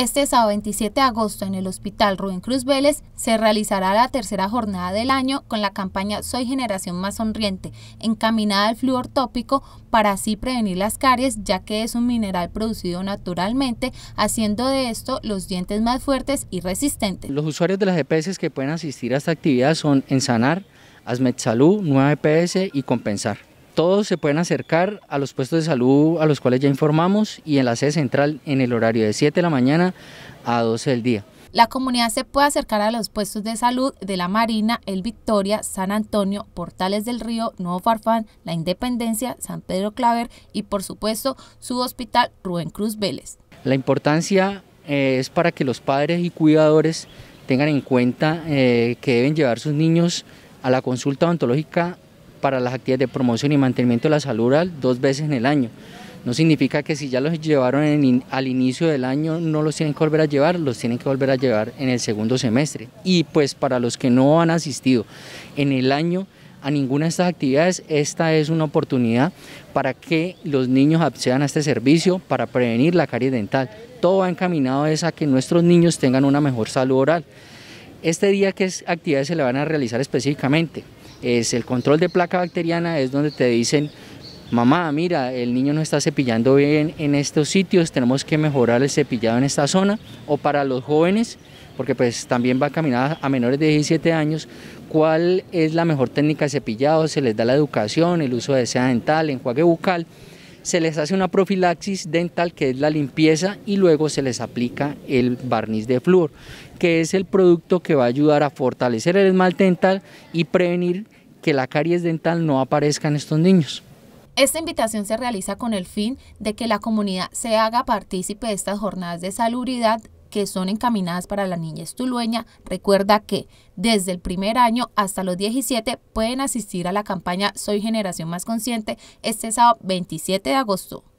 Este sábado 27 de agosto en el Hospital Rubén Cruz Vélez se realizará la tercera jornada del año con la campaña Soy Generación Más Sonriente, encaminada al flúor tópico para así prevenir las caries, ya que es un mineral producido naturalmente, haciendo de esto los dientes más fuertes y resistentes. Los usuarios de las EPS que pueden asistir a esta actividad son Ensanar, Asmed Salud, Nueva EPS y Compensar. Todos se pueden acercar a los puestos de salud a los cuales ya informamos y en la sede central en el horario de 7 de la mañana a 12 del día. La comunidad se puede acercar a los puestos de salud de La Marina, El Victoria, San Antonio, Portales del Río, Nuevo Farfán, La Independencia, San Pedro Claver y por supuesto su hospital Rubén Cruz Vélez. La importancia eh, es para que los padres y cuidadores tengan en cuenta eh, que deben llevar sus niños a la consulta odontológica para las actividades de promoción y mantenimiento de la salud oral dos veces en el año. No significa que si ya los llevaron al inicio del año no los tienen que volver a llevar, los tienen que volver a llevar en el segundo semestre. Y pues para los que no han asistido en el año a ninguna de estas actividades, esta es una oportunidad para que los niños accedan a este servicio para prevenir la caries dental. Todo va encaminado es a que nuestros niños tengan una mejor salud oral. Este día, ¿qué actividades se le van a realizar específicamente? es el control de placa bacteriana, es donde te dicen, mamá, mira, el niño no está cepillando bien en estos sitios, tenemos que mejorar el cepillado en esta zona, o para los jóvenes, porque pues también va caminar a menores de 17 años, cuál es la mejor técnica de cepillado, se les da la educación, el uso de seda dental, enjuague bucal, se les hace una profilaxis dental que es la limpieza y luego se les aplica el barniz de flúor, que es el producto que va a ayudar a fortalecer el esmalte dental y prevenir que la caries dental no aparezca en estos niños. Esta invitación se realiza con el fin de que la comunidad se haga partícipe de estas jornadas de salubridad que son encaminadas para la niña tulueña, recuerda que desde el primer año hasta los 17 pueden asistir a la campaña Soy Generación Más Consciente este sábado 27 de agosto.